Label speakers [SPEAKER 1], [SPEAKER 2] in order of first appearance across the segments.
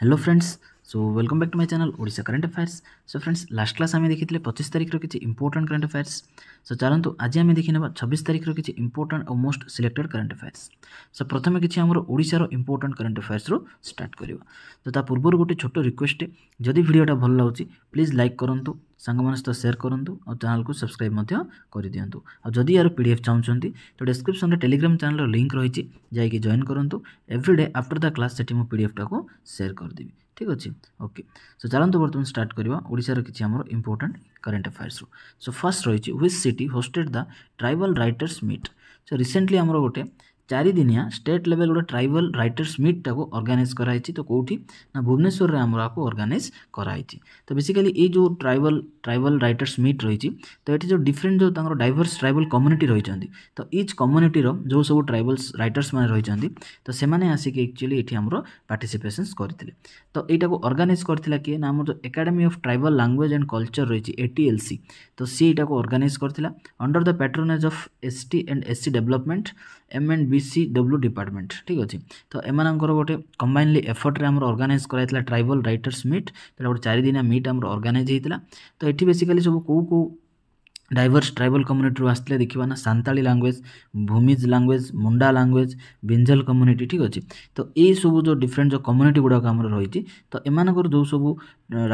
[SPEAKER 1] Hello friends so welcome back to my channel Odisha current affairs so friends last class আমি দেখি পঁচিশ তারিখর কিছু ইম্পর্টাট কারেন্ট আফেয়ার্স সো চলতু আজ আমি দেখি নেবা ছবিশ তারিখর কিছু ইম্পর্টাট ও most selected current affairs so প্রথমে কিছু আমার ওড়িশার ইম্পর্টাট কারেন্ট আফেয়ার্সর স্টার্ট করা তো তা পূর্ব গোটে ছোট রিকোয়েস্ট যদি ভিডিওটা ভাল লাগুচি প্লিজ লাইক করতু ସାଙ୍ଗମାନେ ସହିତ ସେୟାର କରନ୍ତୁ ଆଉ ଚ୍ୟାନେଲକୁ ସବସ୍କ୍ରାଇବ୍ ମଧ୍ୟ କରିଦିଅନ୍ତୁ ଆଉ ଯଦି ଏହାର ପି ଡି ଏଫ୍ ଚାହୁଁଛନ୍ତି ତ ଡେସ୍କ୍ରିପ୍ସନ୍ରେ ଟେଲିଗ୍ରାମ ଚ୍ୟାନେଲର ଲିଙ୍କ୍ ରହିଛି ଯାଇକି ଜଏନ୍ କରନ୍ତୁ ଏଭ୍ରିଡେ ଆଫ୍ଟର ଦ କ୍ଲାସ୍ ସେଠି ମୁଁ ପିଡ଼ିଏଫ୍ଟାକୁ ସେୟାର କରିଦେବି ঠিক আছে ওকে সো চালু বর্তমান স্টার্ট করা ওড়শার কিছু আমার important current affairs so first রয়েছে which city hosted the tribal writers meet so recently আমার গোটে चारिदिनिया स्टेट लेवल गोटे ट्राइबल रईटर्स मिट्टा को अर्गानाइज कराई तो कौटी ना भुवनेश्वर में आम आपको अर्गानाइज कराई तो बेसिकाली ये जो ट्राइबल ट्राइबल रईटर्स मिट रही तो ये जो डिफरेन्ट जो डाइर्स ट्राइबल कम्युनिटी रही तो इच कम्युनिटर जो सब ट्राइबल्स रईटर्स मैंने रही तो से आसिक एक्चुअली ये आम पार्टीसीपेसन करते तो यहाँ को अर्गानाइज करता किए ना जो academy of tribal language and culture रही ए टी एल सी तो सी यहाँ अर्गानाइज कर under the patronage of S T and S C development M and B C W department ଠିକ୍ ଅଛି ତ ଏମାନଙ୍କର ଗୋଟେ କମ୍ବାଇନଲି ଏଫର୍ଟରେ ଆମର ଅର୍ଗାନାଇଜ୍ କରାଯାଇଥିଲା ଟ୍ରାଇବାଲ୍ ରାଇଟର୍ସ ମିଟ୍ ସେଇଟା ଗୋଟେ ଚାରିଦିନିଆ ମିଟ୍ ଆମର ଅର୍ଗାନାଇଜ୍ ହେଇଥିଲା ତ ଏଠି ବେସିକାଲି ସବୁ କେଉଁ କେଉଁ ଡାଇଭର୍ସ ଟ୍ରାଇବାଲ୍ କମ୍ୟୁନିଟିରୁ ଆସିଥିଲେ ଦେଖିବା ନା Santali language Bhumij language Munda language Binjhal community ଠିକ୍ ଅଛି ତ ଏଇ ସବୁ ଯେଉଁ ଡିଫରେଣ୍ଟ ଯେଉଁ କମ୍ୟୁନିଟି ଗୁଡ଼ାକ ଆମର ରହିଛି ତ ଏମାନଙ୍କର ଯେଉଁ ସବୁ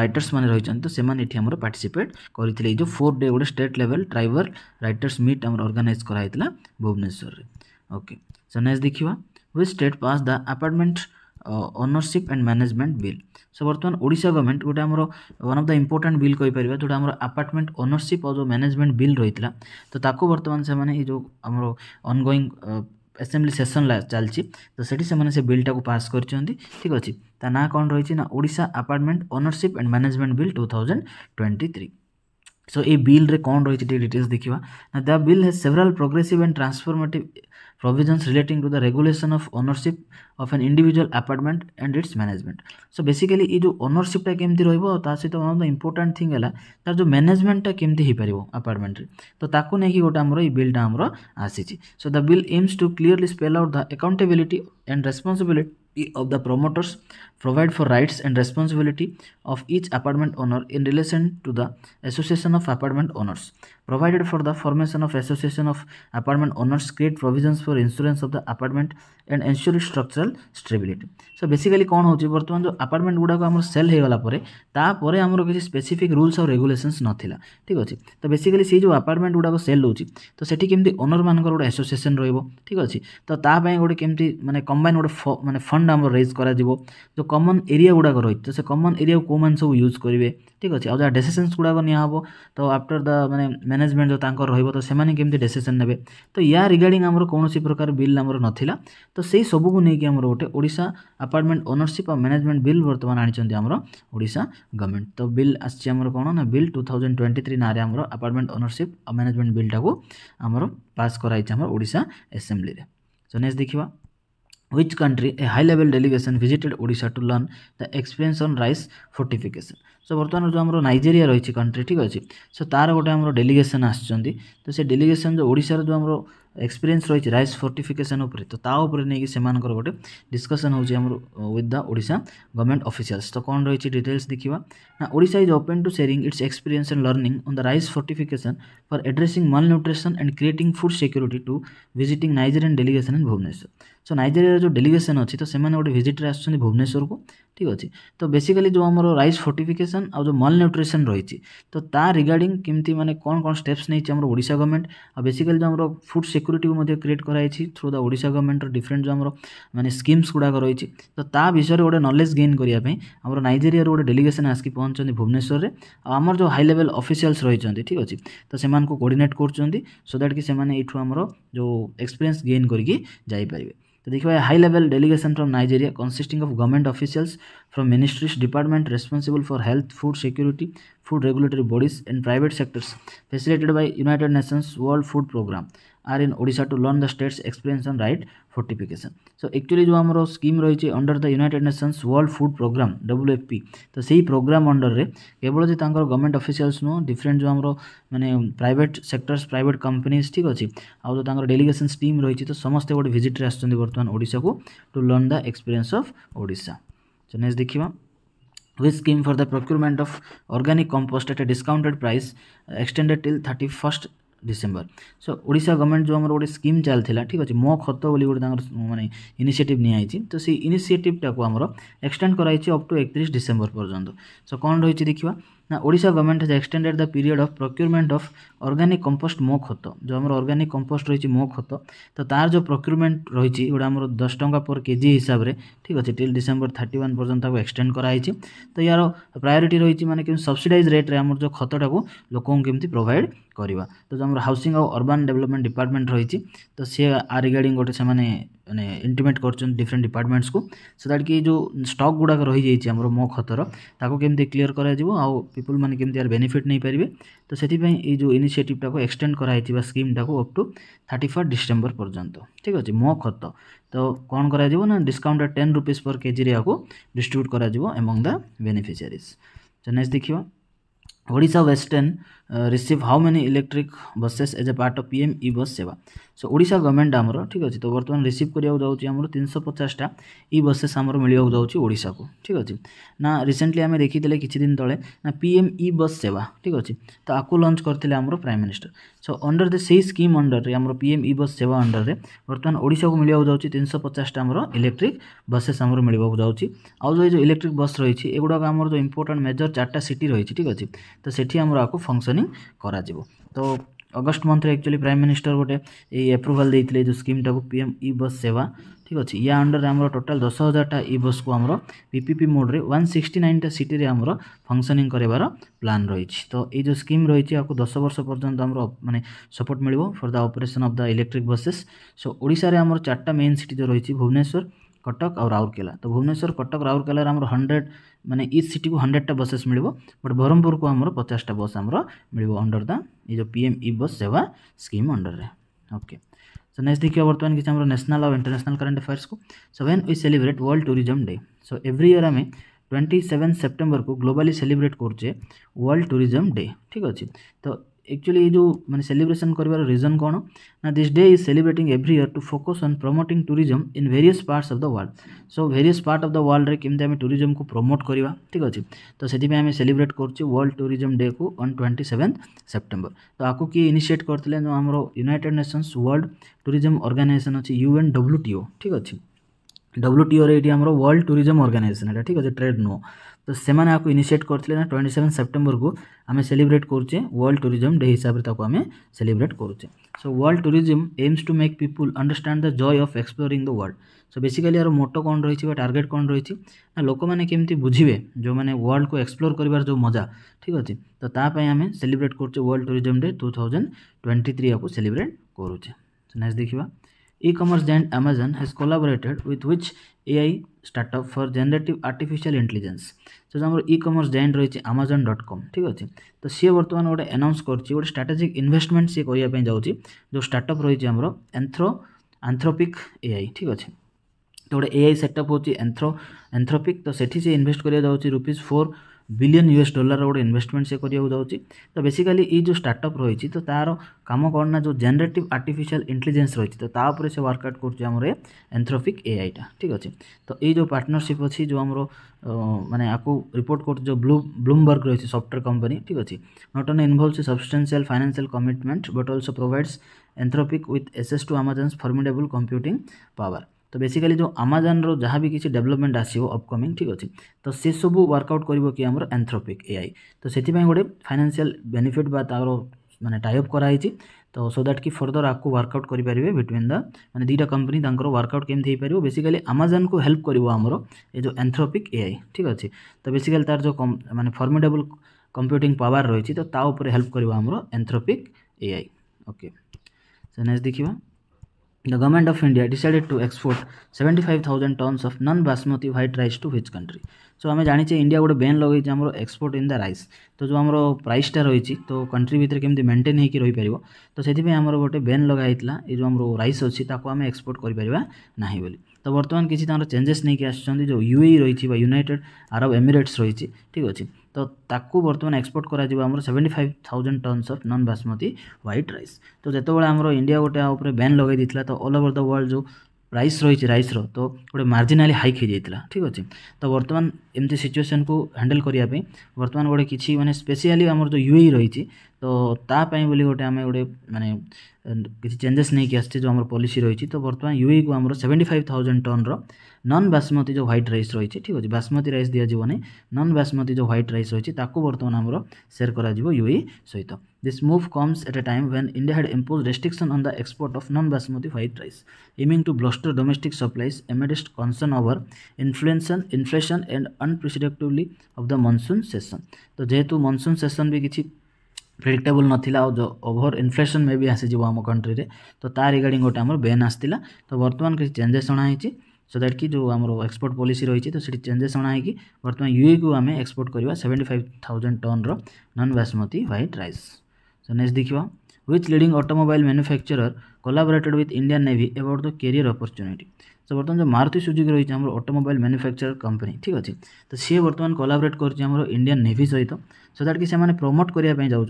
[SPEAKER 1] ରାଇଟର୍ସ ମାନେ ରହିଛନ୍ତି ତ ସେମାନେ ଏଠି ଆମର ପାର୍ଟିସିପେଟ୍ କରିଥିଲେ ଏଇ ଯେଉଁ ଫୋର୍ ଡେ ଗୋଟେ state level tribal writers meet ଆମର ଅର୍ଗାନାଇଜ୍ କରାହେଇଥିଲା ଭୁବନେଶ୍ୱରରେ ଓକେ ସୋ ନେକ୍ସଟ ଦେଖିବା which state pass the apartment ownership and management bill so ବର୍ତ୍ତମାନ ଓଡ଼ିଶା ଗଭର୍ଣ୍ଣମେଣ୍ଟ ଗୋଟେ ଆମର one of the important bill କହିପାରିବା ଯେଉଁଟା ଆମର ଆପାର୍ଟମେଣ୍ଟ ଓନରସିପ୍ ଆଉ ଯେଉଁ ମ୍ୟାନେଜମେଣ୍ଟ ବିଲ୍ ରହିଥିଲା ତ ତାକୁ ବର୍ତ୍ତମାନ ସେମାନେ ଏଇ ଯେଉଁ ଆମର ଅନଗୋଇଂ ଆସେମ୍ବ୍ଲି ସେସନ୍ ଚାଲିଛି ତ ସେଠି ସେମାନେ ସେ ବିଲ୍ଟାକୁ ପାସ୍ କରିଛନ୍ତି ଠିକ୍ ଅଛି ତା ନାଁ କ'ଣ ରହିଛି ନା Odisha apartment ownership and management bill two thousand twenty three so ଏଇ ବିଲ୍ରେ କ'ଣ ରହିଛି ଟିକେ ଡିଟେଲ୍ସ ଦେଖିବା ନା the bill has several progressive and transformative provisions relating to the regulation of ownership of an individual apartment and its management so basically ये जो ownership टा केमती रोहिबो ता सहित one of the important thing हला तार जो मैनेजमेंट टा केमती हे परिबो अपार्टमेंट रे तो ताको नै कि गोटा हमरो ई बिल टा हमरो आसी so the bill aims to clearly spell out the accountability and responsibility of the promoters provide for rights and responsibility of each apartment owner in relation to the association of apartment owners provided for the formation of association of apartment owners create provisions for insurance of the apartment and ensure structural stability so basically kon hochi bartaman apartment guda ko amar sell hegala pore ta pore amar kisi specific rules or regulations nathila thik achi to basically si jo apartment guda ko sell hochi to sethi kemti owner man ko association roibo thik achi to ta pai gode kemti mane combine gode mane fund amar raise kara jibo jo common area ଗୁଡ଼ାକ ରହିଛି ତ ସେ common ଏରିଆକୁ କେଉଁମାନେ ସବୁ use କରିବେ ଠିକ୍ ଅଛି ଆଉ ଯାହା ଡେସିସନ୍ସ ଗୁଡ଼ାକ ନିଆହେବ ତ ଆଫ୍ଟର ଦ ମାନେ ମ୍ୟାନେଜମେଣ୍ଟ ଯେଉଁ ତାଙ୍କର ରହିବ ତ ସେମାନେ କେମିତି ଡେସିସନ୍ ନେବେ ତ ୟା ରିଗାର୍ଡ଼ିଂ ଆମର କୌଣସି ପ୍ରକାର ବିଲ୍ ଆମର ନଥିଲା ତ ସେଇ ସବୁକୁ ନେଇକି ଆମର ଗୋଟେ ଓଡ଼ିଶା ଆପାର୍ଟମେଣ୍ଟ ଓନରସିପ୍ ଆଉ ମ୍ୟାନେଜମେଣ୍ଟ ବିଲ୍ ବର୍ତ୍ତମାନ ଆଣିଛନ୍ତି ଆମର ଓଡ଼ିଶା ଗଭର୍ଣ୍ଣମେଣ୍ଟ ତ ବିଲ୍ ଆସିଛି ଆମର କ'ଣ ନା bill two thousand twenty three ନାଁରେ ଆମର ଆପାର୍ଟମେଣ୍ଟ ଓନରସିପ୍ ଆଉ ମ୍ୟାନେଜମେଣ୍ଟ ବିଲ୍ଟାକୁ ଆମର ପାସ୍ କରାଯାଇଛି ଆମର ଓଡ଼ିଶା ଆସେମ୍ବ୍ଲିରେ ସୋ ନେକ୍ସଟ ଦେଖିବା which country a high level delegation visited Odisha to learn the experience on rice fortification. So ବର୍ତ୍ତମାନ ଯେଉଁ ଆମର ନାଇଜେରିଆ ରହିଛି କଣ୍ଟ୍ରି ଠିକ୍ ଅଛି ସୋ ତା'ର ଗୋଟେ ଆମର ଡେଲିଗେସନ୍ ଆସିଛନ୍ତି ତ ସେ ଡେଲିଗେସନ୍ ଯେଉଁ ଓଡ଼ିଶାର ଯେଉଁ ଆମର ଏକ୍ସପିରିଏନ୍ସ ରହିଛି ରାଇସ୍ ଫର୍ଟିଫିକେସନ୍ ଉପରେ ତ ତା ଉପରେ ନେଇକି ସେମାନଙ୍କର ଗୋଟେ ଡିସ୍କସନ୍ ହେଉଛି ଆମର with the Odisha government officials ତ କ'ଣ ରହିଛି ଡିଟେଲ୍ସ ଦେଖିବା ନା Odisha is open to sharing its experience and learning on the rice fortification for addressing malnutrition and creating food security to visiting Nigerian delegation in Bhubaneswar so ନାଇଜେରିଆର ଯେଉଁ delegation ଅଛି ତ ସେମାନେ ଗୋଟେ ଭିଜିଟ୍ରେ ଆସୁଛନ୍ତି ଭୁବନେଶ୍ୱରକୁ ঠিক ଅଛି ତ ବେସିକାଲି ଯେଉଁ ଆମର ରାଇସ୍ ଫର୍ଟିଫିକେସନ୍ ଆଉ ଯେଉଁ ମଲ୍ ନ୍ୟୁଟ୍ରିସନ୍ ରହିଛି ତ ତା ରିଗାର୍ଡ଼ିଂ କେମିତି ମାନେ କ'ଣ କ'ଣ ଷ୍ଟେପ୍ସ ନେଇଛି ଆମର ଓଡ଼ିଶା ଗଭର୍ଣ୍ଣମେଣ୍ଟ ଆଉ ବେସିକାଲି ଯେଉଁ ଆମର ଫୁଡ଼୍ ସିକ୍ୟୁରିଟିକୁ ମଧ୍ୟ କ୍ରିଏଟ୍ କରାଯାଇଛି ଥ୍ରୁ ଦ ଓଡ଼ିଶା ଗଭର୍ଣ୍ଣମେଣ୍ଟର ଡିଫରେଣ୍ଟ ଯେଉଁ ଆମର ମାନେ ସ୍କିମ୍ସ ଗୁଡ଼ାକ ରହିଛି ତ ତା ବିଷୟରେ ଗୋଟେ ନଲେଜ୍ ଗେନ୍ କରିବା ପାଇଁ ଆମର ନାଇଜେରିଆରୁ ଗୋଟେ ଡେଲିଗେସନ୍ ଆସିକି ପହଞ୍ଚନ୍ତି ଭୁବନେଶ୍ୱରରେ ଆଉ ଆମର ଯେଉଁ ହାଇ ଲେଭେଲ୍ ଅଫିସିଆଲ୍ସ ରହିଛନ୍ତି ଠିକ୍ ଅଛି ତ ସେମାନଙ୍କୁ କୋଡ଼ିନେଟ୍ କରୁଛନ୍ତି ସୋ ଦ୍ୟାଟ୍ କି ସେମାନେ ଏଇଠୁ ଆମର ଯେଉଁ ଏକ୍ସପିରିଏନ୍ସ ଗେନ୍ କରିକି ଯାଇପାରିବେ तो देखिए high level delegation from Nigeria consisting of government officials from ministries department responsible for health food security food regulatory bodies and private sectors facilitated by United Nations World Food Programme are in Odisha to learn the state's experience and rice fortification so actually जो आम scheme रही under the United Nations World Food Programme W F P तो से programme under में केवल जो government अफिशियल्स नुह different जो आम मैंने प्राइट सेक्टर्स प्राइट कंपनीज ठीक अच्छे आउ जो डेलीगेसन टीम रही तो समस्ते गोटे भिजिट्रे आर्तमान ओडा को to learn the experience of Odisha तो नेक्स्ट देखा which scheme for the procurement of organic compost at discounted price extended till till 31st December so Odisha government যে আমার গোটে স্কিম চালিলা ঠিক আছে মো খত বলে গোটে তাঁর মানে ইনিসিয়েটিভ নিয়েছি তো সেই ইনিসিয়েটিভটাকে আমার এক্সটেন্ড করাইছে অপ টু একত্রিশ ডিসেম্বর পর্যন্ত সো কম রয়েছে দেখা ନା Odisha government has extended the period of procurement of organic compost ମୋ ଖତ ଯେଉଁ ଆମର ଅର୍ଗାନିକ୍ କମ୍ପୋଷ୍ଟ ରହିଛି ମୋ ଖତ ତ ତାର ଯେଉଁ procurement ରହିଛି ଗୋଟେ ଆମର ଦଶ ଟଙ୍କା ପର କେଜି ହିସାବରେ ଠିକ୍ ଅଛି ଟିଲ୍ ଡିସେମ୍ବର ଥାର୍ଟି ୱାନ୍ ପର୍ଯ୍ୟନ୍ତ ତାକୁ ଏକ୍ସଟେଣ୍ଡ କରାଯାଇଛି ତ ୟାର ପ୍ରାୟୋରିଟି ରହିଛି ମାନେ କେମିତି ସବସିଡ଼ାଇଜ୍ ରେଟ୍ରେ ଆମର ଯେଉଁ ଖତଟାକୁ ଲୋକଙ୍କୁ କେମିତି ପ୍ରୋଭାଇଡ଼ କରିବା ତ ଯେଉଁ ଆମର ହାଉସିଂ ଆଉ ଅର୍ବାନ୍ ଡେଭଲପମେଣ୍ଟ ଡିପାର୍ଟମେଣ୍ଟ ରହିଛି ତ ସିଏ ଆ ରିଗାର୍ଡ଼ିଂ ଗୋଟେ ସେମାନେ અને ઇન્ટિમેટ કરચન ડિફરન્ટ ડિપાર્ટમેન્ટસ કો સોતડ કે જો સ્ટોક ગુડાક રહી જઈ છે અમારો મોખ ખતર તાકો કેમ ક્લિયર કરાજીબો ઓ પિપલ મન કેમ બેનિફિટ નઈ પરિબે તો સેથી પય એ જો ઇનિશિયેટિવ તાકો એક્સટેન્ડ કરાઈ チ બા સ્કીમ તાકો અપ ટુ 31 ડિસેમ્બર પરજંતો ઠીક હોજી મોખ ખત તો કોન કરાજીબો ના ડિસ્કાઉન્ટ 10 રૂપીસ પર કેજી રે આકો ડિસ્ટ્રિબ્યુટ કરાજીબો અમોંગ ધ બેનિફિશિયરીસ ચનેસ દેખિઓ Odisha Western receive how how electric buses as a part of of PM e bus सेवा सो ओडा गवर्नमेंट आम ठीक अच्छे तो बर्तमान रिसीव करा जाऊँच तीन सौ पचासटा इ बसेस आम मिलवाक जाऊँचा को ठीक अच्छे ना रिसेंटली आम देखीदे किद ते ना पी एम इ बस सेवा ठीक अच्छे तो आपको लंच करते आम prime minister so under the scheme under आम पी एम इ बस सेवा अंडर में बर्तमान ओडा को मिलवाक जाऊँ तीन सौ पचासटा आम इलेक्ट्रिक बसेस आम मिलवाक जाऊँच आउ जो इलेक्ट्रिक बस रही है एगुड़ा आम जो इंपोर्टां मेजर चार्टा सिटी रही है ठीक अच्छे ତ ସେଠି ଆମର ଆକୁ ଫଙ୍କସନିଂ କରାଯିବ ତ ଅଗଷ୍ଟ ମନ୍ଥରେ ଆକ୍ଚୁଆଲି ପ୍ରାଇମ୍ ମିନିଷ୍ଟର ଗୋଟେ ଏଇ ଆପ୍ରୁଭାଲ୍ ଦେଇଥିଲେ ଯେଉଁ ସ୍କିମ୍ଟାକୁ P M E bus Sewa ଠିକ୍ ଅଛି ୟା ଅଣ୍ଡରରେ ଆମର ଟୋଟାଲ୍ ଦଶ ହଜାରଟା ଇ ବସ୍କୁ ଆମର ପିପିପି ମୋଡ଼ରେ ୱାନ୍ ସିକ୍ସଟି ନାଇନ୍ଟା ସିଟିରେ ଆମର ଫଙ୍କସନିଂ କରିବାର ପ୍ଲାନ୍ ରହିଛି ତ ଏଇ ଯେଉଁ ସ୍କିମ୍ ରହିଛି ଆକୁ ଦଶ ବର୍ଷ ପର୍ଯ୍ୟନ୍ତ ଆମର ମାନେ ସପୋର୍ଟ ମିଳିବ for the operation of the electric buses so ଓଡ଼ିଶାରେ ଆମର ଚାରିଟା ମେନ୍ ସିଟି ଯେଉଁ ରହିଛି ଭୁବନେଶ୍ୱର कटक आउ राउरकेला तो भुवनेश्वर कटक राउरकेल हंड्रेड मैंने इच सीट को हंड्रेडटा बसेस मिले बट ब्रह्मपुर को आम पचासटा बस आम मिल अंडर द यो PM E bus Sewa scheme under में ओके सो नेक्स्ट देखिए बर्तमान किसी नेशनल आउ इंटरनेशनल करेन्ट अफेयर्स को so when we celebrate World Tourism Day so every year आम ट्वेंटी सेवेन सेप्टेम्बर को ग्लोबली सेलिब्रेट करे वर्ल्ड टूरीजम डे ठीक अच्छे तो एक्चुअली ये जो मैंने सेलिब्रेशन कर रिजन कौन ना this day is celebrate every year to focus on promoting tourism in various parts of the world so various part of the world में कमी आम टूरीजम को प्रमोट करवा ठीक अच्छे तो से आम सेलिब्रेट कर वर्ल्ड टूरीजम डे को अन् ट्वेंटी सेवेन्थ सेप्टेम्बर तो आपको किए इनिसीएट करते आम United Nations World Tourism Organisation अच्छी यूएन डब्ल्यू टीओ ठीक अच्छे डब्ल्यू टीओ रही आम वर्ल्ड टूरीजम अर्गानाइजेसन एटा ठीक अच्छे ट्रेड नो तो से इनिसीएट करते हैं ट्वेंटी सेवेन सेप्टेम्बर को आम सेलिब्रेट करुचे वर्ल्ड टूरीजम डे हिसाब से आम सेलिब्रेट करुचे so World Tourism aims to make people understand the joy of exploring the world so basically यार मोटो कौन रही है टार्गेट कौन रही ना लोक मैंने केमती बुझे जो मैंने वर्ल्ड को एक्सप्लोर कर जो मजा ठीक अच्छे तो आम सेलिब्रेट करे World Tourism Day two thousand twenty three आपको सेलिब्रेट करुचे नेक्स्ट देखा E-commerce giant Amazon has collaborated with which AI startup for generative artificial intelligence সেটা আমার ই কমর্স জায়েন্ট রয়েছে আমাজন ডট কম ঠিক আছে তো সিয়ে বর্তমানে গোটে আনাউন্স করছি গোটে স্ট্রাটেজিক ইনভেস্টমেন্ট সিয়ে করা যাচ্ছে যে স্টার্টআপ রয়েছে আমার এন্থ্রো আন্থ্রোপিক এআই ঠিক আছে তো গোটে এআই সেটআপ হচ্ছে এন্থ্রো এন্থ্রোপিক তো সেটি সে ইনভেস্ট করা যাচ্ছে rupees four billion US dollar ଗୋଟେ ଇନଭେଷ୍ଟମେଣ୍ଟ ସେ କରିବାକୁ ଯାଉଛି ତ ବେସିକାଲି ଏଇ ଯେଉଁ ଷ୍ଟାର୍ଟଅପ୍ ରହିଛି ତ ତା'ର କାମ କ'ଣ ନା ଯେଉଁ ଜେନେରେଟିଭ୍ ଆର୍ଟିଫିସିଆଲ୍ ଇଣ୍ଟେଲିଜେନ୍ସ ରହିଛି ତ ତା ଉପରେ ସେ ୱାର୍କଆଉଟ୍ କରୁଛି ଆମର ଏ ଏନ୍ଥ୍ରୋପିକ୍ ଏଆଇଟା ଠିକ୍ ଅଛି ତ ଏଇ ଯେଉଁ ପାର୍ଟନରସିପ୍ ଅଛି ଯେଉଁ ଆମର ମାନେ ଆକୁ ରିପୋର୍ଟ କରୁଛି ଯେଉଁ ବ୍ଲୁ ବ୍ଲୁମବର୍ଗ ରହିଛି ସଫ୍ଟୱେର୍ କମ୍ପାନୀ ଠିକ୍ ଅଛି not only involves substantial financial commitment but also provides Anthropic with access to Amazon's formidable computing power ତ ବେସିକାଲି ଯେଉଁ ଆମାଜନ୍ର ଯାହା ବି କିଛି ଡେଭଲପମେଣ୍ଟ ଆସିବ ଅପକମିଂ ଠିକ୍ ଅଛି ତ ସେସବୁ ୱାର୍କଆଉଟ୍ କରିବ କି ଆମର ଆନ୍ଥ୍ରୋପିକ୍ ଏଆଇ ତ ସେଥିପାଇଁ ଗୋଟେ ଫାଇନାନ୍ସିଆଲ ବେନିଫିଟ୍ ବା ତା'ର ମାନେ ଟାଇଅପ୍ କରାହେଇଛି ତ ସୋ ଦ୍ୟାଟ୍ କି ଫର୍ଦର ଆକୁ ୱାର୍କଆଉଟ୍ କରିପାରିବେ ବିଟୱିନ୍ ଦ ମାନେ ଦୁଇଟା କମ୍ପାନୀ ତାଙ୍କର ୱାର୍କଆଉଟ୍ କେମିତି ହେଇପାରିବ ବେସିକାଲି ଆମାଜନ୍କୁ ହେଲ୍ପ କରିବ ଆମର ଏ ଯେଉଁ ଆନ୍ଥ୍ରୋପିକ୍ ଏଆଇ ଠିକ୍ ଅଛି ତ ବେସିକାଲି ତା'ର ଯେଉଁ ମାନେ ଫର୍ମିଡେବଲ୍ କମ୍ପ୍ୟୁଟିଂ ପାୱାର ରହିଛି ତ ତା ଉପରେ ହେଲ୍ପ କରିବ ଆମର ଆନ୍ଥ୍ରୋପିକ୍ ଏଆଇ ଓକେ ସେ ନେକ୍ସଟ ଦେଖିବା the government of India decided to export 75,000 tons of non-basmati white rice to which country? So आम जानी इंडिया गोटे बेन लगे आम एक्सपोर्ट इन द रईस तो जो आम प्राइसटा रही तो कंट्री भितर के मेन्टेन होकर रहीपर तो से आम गोटे बेन लगाई जो आम रईस अच्छी आम एक्सपोर्ट करें ना बोली तो बर्तमान किसी चेंजेस नहीं आसो जो e रही यूनाइटेड आरब एमिरेट्स रही ठीक अच्छे ତ ତାକୁ ବର୍ତ୍ତମାନ ଏକ୍ସପୋର୍ଟ କରାଯିବ ଆମର seventy five thousand tons of non basmati white rice ତ ଯେତେବେଳେ ଆମର ଇଣ୍ଡିଆ ଗୋଟେ ଆ ଉପରେ ବ୍ୟାନ୍ ଲଗାଇ ଦେଇଥିଲା ତ ଅଲ୍ ଓଭର୍ ଦ ୱାର୍ଲଡ଼ ଯେଉଁ ପ୍ରାଇସ୍ ରହିଛି ରାଇସ୍ର ତ ଗୋଟେ ମାର୍ଜିନାଲି ହାଇକ୍ ହେଇଯାଇଥିଲା ଠିକ୍ ଅଛି ତ ବର୍ତ୍ତମାନ ଏମିତି ସିଚୁଏସନ୍କୁ ହ୍ୟାଣ୍ଡେଲ୍ କରିବା ପାଇଁ ବର୍ତ୍ତମାନ ଗୋଟେ କିଛି ମାନେ ସ୍ପେସିଆଲି ଆମର ଯେଉଁ ୟୁ ଏ ରହିଛି ତ ତା ପାଇଁ ବୋଲି ଗୋଟେ ଆମେ ଗୋଟେ ମାନେ କିଛି ଚେଞ୍ଜେସ୍ ନେଇକି ଆସିଛେ ଯେଉଁ ଆମର ପଲିସି ରହିଛି ତ ବର୍ତ୍ତମାନ ୟୁଏକୁ ଆମର ସେଭେଣ୍ଟି ଫାଇଭ୍ ଥାଉଜେଣ୍ଡ ଟନ୍ର নন বাসমতি যে হোয়াইট রাইস রয়েছে ঠিক আছে বাসমতি রাইস দিয়াযিবনি নন বাসমতি যে হোয়াইট রাইস রয়েছে তাকে বর্তমান আমার সেয়ার করা ইউএ সহিত This move comes at a time when India had imposed restriction on the export of non-basmati white rice, aiming to bolster domestic supplies amidst concern over inflation, inflation and unpredictability of the monsoon session. तो जेहेतु monsoon session भी किसी ପ୍ରେଡିକ୍ଟେବୁଲ୍ ନଥିଲା ଆଉ over inflation May ବି ଆସିଯିବ ଆମ କଣ୍ଟ୍ରିରେ ତ ତା ରିଗାର୍ଡ଼ିଂ ଗୋଟେ ଆମର ବେନ୍ ଆସିଥିଲା ତ ବର୍ତ୍ତମାନ କିଛି ଚେଞ୍ଜେସ୍ ଅଣାହେଇଛି सो दैट कि जो आम एक्सपोर्ट पॉलिसी रही है तो सीट चेंजेस है कि बर्तमान यूए को आम एक्सपोर्ट करवा seventy five thousand tonne non basmati white rice so next देखा which leading automobile manufacture collaborated with Indian navy about the career opportunity so बर्तमान जो मारुति सुजुकी रही है अटोमोबाइल मैनुफैक्चर कंपनी ठीक अच्छे तो सी बर्तमान कलाबोरेट कर इंडियान नेवी सहित सो दैट कि प्रमोट करने जाऊँ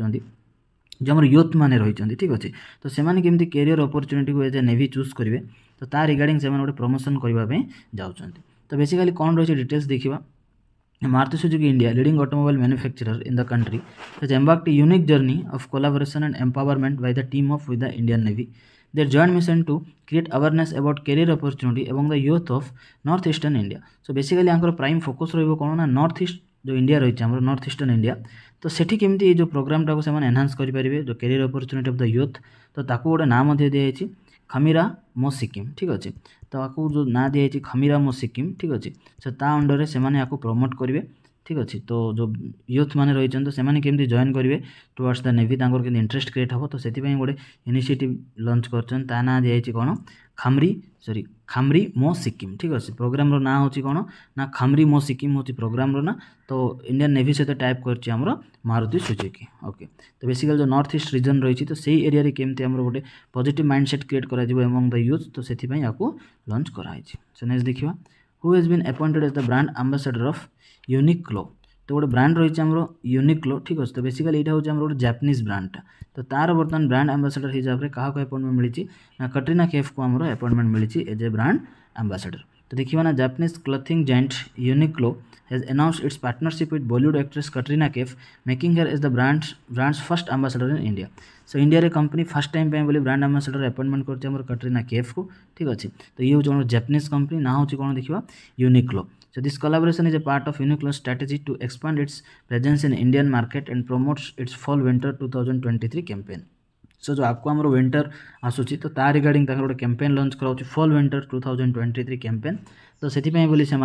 [SPEAKER 1] जो आम युथ मैंने रही ठीक अच्छे तो सेमती कैरियर अपर्चुनिट को एज ए नेवी चूज करेंगे तो ता रिगार्डिंग से गोटे प्रमोशन करने जाऊँ तो बेसिकाली कौन रही है डिटेल्स देखा Maruti Suzuki India leading automobile manufacturer in the country the टी unique journey of collaboration and empowerment by the team of with the Indian navy they joint mission to create awareness about career opportunity एवं the youth of north eastern India so basically basically prime focus रोक कौन ना north east जो India रही है north eastern India तो सेठी कमी जो प्रोग्राम टाक एनहांस करेंगे जो career opportunity of the youth तो ताक गोटे नाम दिखाई ଖମିରା ମୋ ସିକିମ୍ ଠିକ୍ ଅଛି ତ ଆକୁ ଯେଉଁ ନାଁ ଦିଆହେଇଛି ଖମିରା ମୋ ସିକିମ୍ ଠିକ୍ ଅଛି ସେ ତା ଅଣ୍ଡରରେ ସେମାନେ ଆକୁ ପ୍ରମୋଟ୍ କରିବେ ঠিক ଅଛି ତ ଯେଉଁ ୟୁଥ୍ମାନେ ରହିଛନ୍ତି ତ ସେମାନେ କେମିତି ଜଏନ୍ କରିବେ ଟୁୱାର୍ଡ଼ସ୍ ଦ ନେଭି ତାଙ୍କର କେମିତି ଇଣ୍ଟରେଷ୍ଟ କ୍ରିଏଟ୍ ହେବ ତ ସେଥିପାଇଁ ଗୋଟେ ଇନିସିଏଟିଭ୍ ଲଞ୍ଚ କରିଛନ୍ତି ତା ନାଁ ଦିଆଯାଇଛି କ'ଣ ଖାମରି ସରି ଖାମରି ମୋ ସିକିମ୍ ଠିକ୍ ଅଛି ପ୍ରୋଗ୍ରାମ୍ର ନାଁ ହେଉଛି କ'ଣ ନା ଖାମରି ମୋ ସିକିମ୍ ହେଉଛି ପ୍ରୋଗ୍ରାମ୍ର ନାଁ ତ ଇଣ୍ଡିଆନ୍ ନେଭି ସହିତ ଟାଇପ୍ କରିଛି ଆମର ମାରୁତି ସୁଜୁକି ଓକେ ତ ବେସିକାଲି ଯେଉଁ ନର୍ଥ ଇଷ୍ଟ ରିଜନ୍ ରହିଛି ତ ସେଇ ଏରିଆରେ କେମିତି ଆମର ଗୋଟେ ପଜିଟିଭ୍ ମାଇଣ୍ଡସେଟ୍ କ୍ରିଏଟ୍ କରାଯିବ ଏମଙ୍ଗ୍ ଦ ୟୁଥ୍ ତ ସେଥିପାଇଁ ୟାକୁ ଲଞ୍ଚ କରାହେଇଛି ସୋ ନେକ୍ସଟ୍ ଦେଖିବା who has been appointed as the brand ambassador of Uniqlo तो गोटे ब्रांड रही है आमर यूनिक्लो ठीक अच्छे तो बेसिकाली यहाँ हूँ गोटे जापानीज ब्रांडटा तो तार बर्तमान ब्रांड आंबासडर हिसाब से क्या एपॉइंटमेंट मिली ना कटरीना केफ को आमर एपॉइंटमेंट मिली एज ए ब्रांड आंबासडर तो देखिए ना Japanese clothing giant Uniqlo has announce its partnership with Bollywood actress Katrina Kaif making her is the brand brand's first ambassador in India so India company first time पर बोली brand आंबासडर appointment करते है कटरीना केफ को ठीक अच्छे तो ये हूँ जो जापानीज कंपनी ना हूँ कौन देखिए Uniqlo So this collaboration is a part of Uniqlo's strategy to expand its presence in Indian market and promotes its fall winter 2023 campaign. So जो आपको आम विंटर आसूची तो ता रिगार्डिंग गोटे कैंपेन लंच कराऊँ fall winter two thousand twenty three campaign तो से बोली से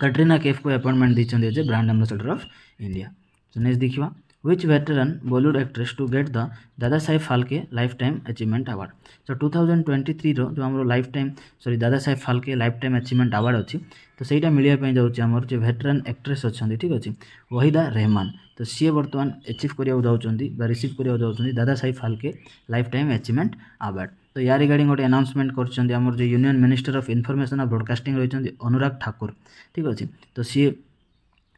[SPEAKER 1] कैट्रीना केफ को अपॉइंटमेंट देते brand ambassador of India so next देखा which veteran Bollywood actress to get the Dada Saheb Phalke lifetime achievement award तो टू थाउजेंड ट्वेंटी थ्रीर जो आम लाइफ टाइम सरी Dada Saheb Phalke lifetime achievement award अच्छी तो सहीटा मिलवाई जाऊँगी आमर जो भेटेरान एक्ट्रेस अच्छा ठीक अच्छे वहीदा रेहमान तो सी बर्तमान एचिव करा जाऊँच रिसीव करा जाऊँच Dada Saheb Phalke lifetime achievement award तो या रिगार्ड गोटे आनाउन्समेंट करमर जो union minister of information of broadcasting रही अनुराग ठाकुर ठीक अच्छे तो सी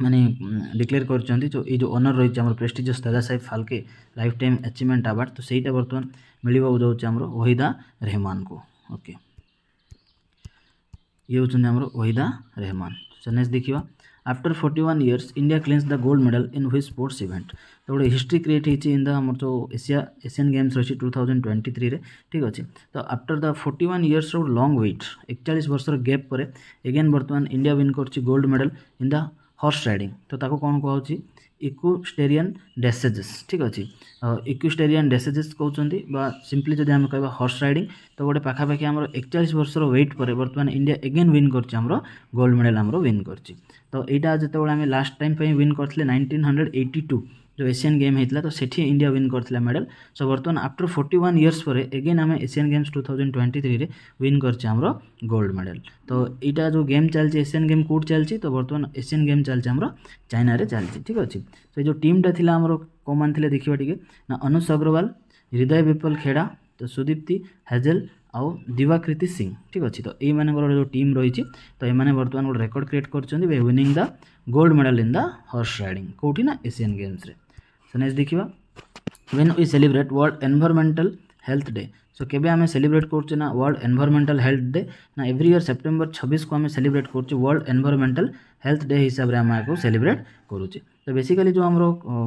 [SPEAKER 1] मानने डिक्लेयर कर ओनर रही है prestigious Dada Saheb Phalke lifetime achievement award तो सहीटा बर्तमान मिलवा जाऊँ वहीदा रेहमान को ओके ये होंगे आम वहीदा रेहमान से चेन्नईस देखा after forty one years India clinches the gold medal in हुई स्पोर्ट्स इवेंट तो गोटे हिस्ट्री क्रिएट होती है इन दम जो एसिया एसियन गेम्स रही है टू थाउजेंड ट्वेंटी थ्री ठीक अच्छे तो after the forty one years long व्वेट एकचाश वर्ष गैप पर एगेन बर्तमान इंडिया विन कर gold medal in the horse riding তো তাকে କ'ଣ କୁହାହେଉଛି ଇକ୍ୟୁଷ୍ଟେରିଆନ୍ ଡେସେଜେସ୍ ଠିକ୍ ଅଛି ଇକ୍ୟୁଷ୍ଟେରିଆନ୍ ଡେସେଜେସ୍ କହୁଛନ୍ତି ବା ସିମ୍ପଲି ଯଦି ଆମେ କହିବା ହର୍ସ ରାଇଡ଼ିଂ ତ ଗୋଟେ ପାଖାପାଖି ଆମର ଏକଚାଳିଶ ବର୍ଷର ୱେଟ୍ ପରେ ବର୍ତ୍ତମାନ ଇଣ୍ଡିଆ ଏଗେନ୍ ୱିନ୍ କରିଛି ଆମର ଗୋଲ୍ଡ ମେଡ଼ାଲ୍ ଆମର ୱିନ୍ କରିଛି ତ ଏଇଟା ଯେତେବେଳେ ଆମେ ଲାଷ୍ଟ ଟାଇମ୍ ପାଇଁ ୱିନ୍ କରିଥିଲେ ନାଇଣ୍ଟିନ୍ ହଣ୍ଡ୍ରେଡ଼ ଏଇଟି ଟୁ जो ଏସିଆନ୍ ଗେମ୍ ହେଇଥିଲା ତ ସେଠି ଇଣ୍ଡିଆ ୱିନ୍ କରିଥିଲା ମେଡ଼ାଲ୍ ସୋ ବର୍ତ୍ତମାନ ଆଫ୍ଟର ଫୋର୍ଟି ୱାନ୍ ଇୟର୍ସ ପରେ ଏଗେନ୍ ଆମେ Asian games two thousand twenty ଥ୍ରୀରେ ୱିନ୍ କରିଛେ ଆମର ଗୋଲ୍ଡ ମେଡ଼ାଲ୍ ତ ଏଇଟା ଯେଉଁ ଗେମ୍ ଚାଲିଛି ଏସିଆନ୍ ଗେମ୍ କେଉଁଠି ଚାଲିଛି ତ ବର୍ତ୍ତମାନ ଏସିଆନ୍ ଗେମ୍ ଚାଲିଛି ଆମର ଚାଇନାରେ ଚାଲିଛି ଠିକ୍ ଅଛି ସେ ଯେଉଁ ଟିମ୍ଟା ଥିଲା ଆମର କେଉଁମାନେ ଥିଲେ ଦେଖିବା ଟିକେ ନା ଅନୁଜ ଅଗ୍ରୱାଲ ହୃଦୟ ବିପୁଲ ଖେଡ଼ା ତ ସୁଦୀପ୍ତି ହାଜେଲ आउ दिवाकृति सिंह ठीक अच्छे तो ଏଇମାନଙ୍କର जो टीम रही तो ଏମାନେ बर्तमान गोटे रेकर्ड क्रिएट କରିଛନ୍ତି by winning the gold medal in the horse riding କେଉଁଠି ନା ଏସିଆନ୍ ଗେମ୍ସରେ ସୋ ନେକ୍ସଟ ଦେଖିବା when we celebrate world environmental health so so, आम सेलिब्रेट कर वर्ल्ड एनभरमेंटाल हेल्थ डे ना एव्री इयर सेप्टेम्बर छब्स को आम सेलिब्रेट कर वर्ल्ड एनभरमेंटाल हेल्थ डे हिसाब से आम यहाँ सेलिब्रेट करुचे तो बेसिकाली जो आम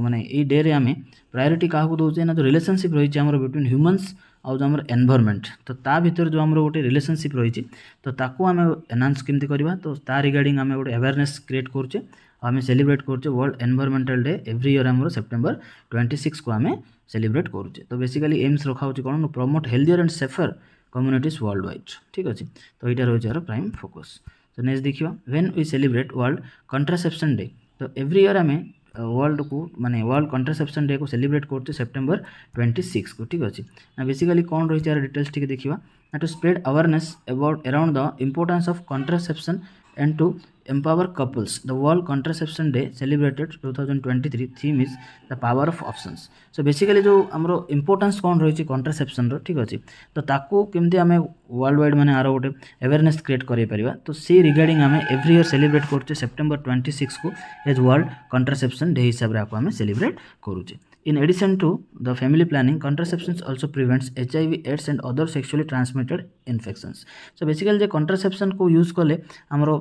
[SPEAKER 1] मैंने ये डे आम प्रायोरीट क्या दौचे ना जो रिलेसनशिप रही है बिटवीन ह्यूमन्स ଆଉ ଯେଉଁ ଆମର ଏନଭାରମେଣ୍ଟ ତ ତା ଭିତରେ ଯେଉଁ ଆମର ଗୋଟେ ରିଲେସନସିପ୍ ରହିଛି ତ ତାକୁ ଆମେ ଏନହାନ୍ସ କେମିତି କରିବା ତ ତା ରିଗାର୍ଡ଼ିଂ ଆମେ ଗୋଟେ ଆୱାରନେସ୍ କ୍ରିଏଟ୍ କରୁଛେ ଆଉ ଆମେ ସେଲିବ୍ରେଟ୍ କରୁଛେ world environmental day every year ଆମର ସେପ୍ଟେମ୍ବର ଟ୍ୱେଣ୍ଟି ସିକ୍ସକୁ ଆମେ ସେଲିବ୍ରେଟ୍ କରୁଛେ ତ ବେସିକାଲି ଏମ୍ସ ରଖାହେଉଛି କ'ଣ promote healthier and safer communities worldwide ଠିକ୍ ଅଛି ତ ଏଇଟା ରହୁଛି ଆର ପ୍ରାଇମ୍ ଫୋକସ୍ ତ ନେକ୍ସଟ ଦେଖିବା when we celebrate world contraception day ତ ଏଭ୍ରି ଇୟର୍ ଆମେ वर्ल्ड को मानने वर्ल्ड कंट्रासेपन डे को सेलिब्रेट करते सेप्टेम्बर ट्वेंटी सिक्स को ठीक अच्छे ना बेसिकली कौन रही है डिटेल्स टी देखा ना to spread awareness about around the importance of contraception and to empower couples the world contraception day celebrated 2023 theme is the power of options so basically जो हमरो importance कौन रही contraception रो ठीक अच्छे तो ताको केमती आमे world wide माने आरो गोटे awareness create करै परबा तो से रिगार्डिंग आमे every year celebrate करछे September 26 को एज world contraception day हिसाब रे आको आमे celebrate करूछे In addition to the family planning, contraception also prevents HIV, AIDS and other sexually transmitted infections. So basically, जो contraception को use कले हमरो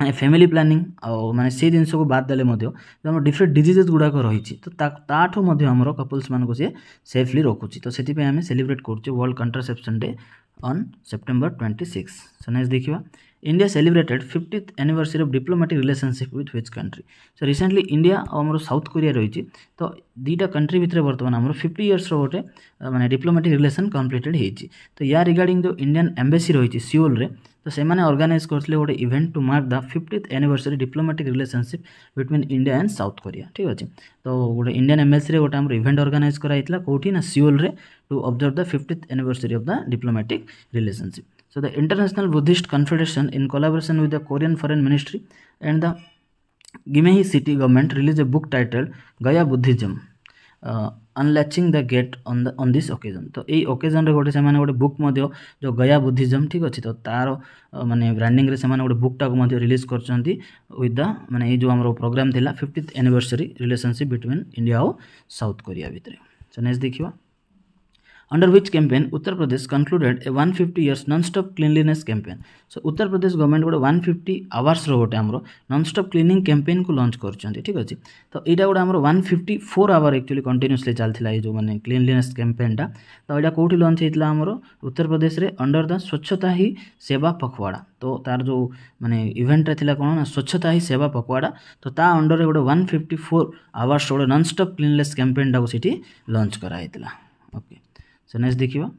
[SPEAKER 1] मैंने फैमिली प्लानिंग और मैंने से जिनस को बात दे डिफरेंट डिजिजेस गुड़ाक रही तो ताठूर कपल्स मानक सी सेफली रखुच्छी तो सेलिब्रेट कर world contraception day on September twenty six so next देखा India celebrated 50th anniversary of diplomatic relationship with which country so recently India और साउथ कोरिया रही तो दुटा कंट्री भितर बर्तमान आम फिफ्टी इयर्स रोटे मैंने डिप्लोमेटिक रिलेसन कम्प्लीटेड होती तो या रिगार्डिंग जो इंडियान एम्बेसी रही सिओल तो से अर्गानाइज करते गोटे event to mark the fiftieth anniversary diplomatic relationship between India and South Korea ठीक अच्छे तो गोटे इंडियान एम्बेसी गोटे आम इवेंट अर्गानाइज कराइला कौटी ना Seoul to observe the fiftieth anniversary of the diplomatic relationship So the International Buddhist Confederation in collaboration with the Korean Foreign Ministry and the Gimehi city government released a book titled Gaya Buddhism uh, अनल्याचिंग the gate on on this occasion तो यही occasion गोटे से गोटे book जो गया Buddhism ठीक अच्छे तो तार मानने ब्रांडिंग से गोटे बुकटा को रिलीज कर विथ द मानने जो आम प्रोग्राम था fiftieth anniversary relationship between India और साउथ कोरिया भितर से नेक्स्ट देखा under which campaign Uttar Pradesh concluded a 150 years non-stop cleanliness campaign. So Uttar Pradesh government गोटे 150 आवर्स रोटे हमरो non-stop cleaning campaign को लॉन्च करछन्ती ठीक अछि तो एटा गोटे हमरो 154 आवर एक्चुअली कंटीन्यूअसली चलथिला ए जो माने क्लीनलीनेस कैंपेनटा तो एटा कोठी लॉन्च हेतला हमरो उत्तर प्रदेश रे अंडर द स्वच्छता ही सेवा पखवाड़ा तो तार जो माने इवेंटटा थिला कौन ना स्वच्छता ही सेवा पखवाड़ा तो ता अंडर रे गोटे फोर आवर्स गोटे नन स्टप क्लीनलेस कैंपेन टाक सिटी लॉन्च करा हेतला ओके से नेक्स्ट देखियो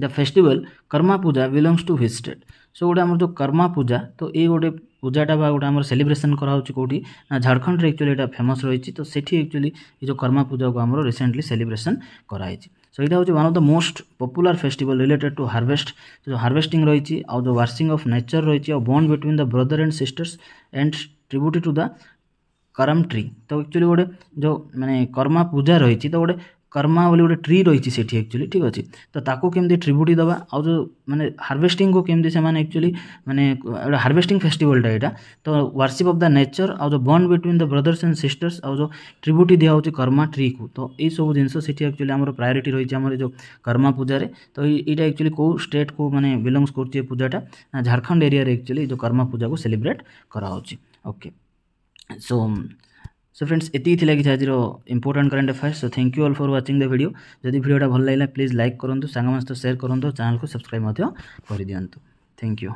[SPEAKER 1] the festival Karma Puja belongs to his state so गोटे जो कर्मा पूजा तो ये गोटे पूजाटा गोटे आम सेलिब्रेसन कराऊँ कौटी ना झारखंड एक्चुअली यहाँ फेमस रही तो सेठी एक्चुअली ये जो कर्मा पूजा को आम रिसेंटली सेलिब्रेसन कराई सो यहाँ हूँ one of the most popular festival related to harvest जो हार्वेस्टिंग रही आउ जो वार्सींग अफ नेचर रही bond between the brother and sisters and tribute to the Karam tree तो एक्चुअली गोटे जो मैंने कर्मा पूजा रही तो गोटे कर्मा बोली गोटे ट्री रही एक्चुअली ठीक अच्छे तो ताको कमी ट्रिब्यूटी दबा आ जो मैंने हारवेटिंग कोमी से एक्चुअली मैंने हारवेटिंग फेस्टिवलटा यहाँ तो वर्शिप अफ द नेचर आउ जो bond between the brothers and sisters आउ जो ट्रिब्यूटी दिया कर्मा ट्री को तो ये सब जिन एक्चुअली आम प्रायोरीट रही है आम जो कर्मा पूजा तो यहाँ एक्चुअली कौ स्टेट को मैंने बिलंगस कर पूजाटा झारखंड एरिया एक्चुअली जो कर्मा पूजा को सेलिब्रेट कराओके सो সো ফ্রেন্ডস এতিকি থিলা কিছু আজির important current affairs so thank you all for watching the video যদি ভিডিওটা ভাল লাগিলা প্লিজ লাইক করন্তু সাংমান সহ সেয়ার করন্তু চ্যানেলকে সবসক্রাইব করে দিও থ্যাংক ইউ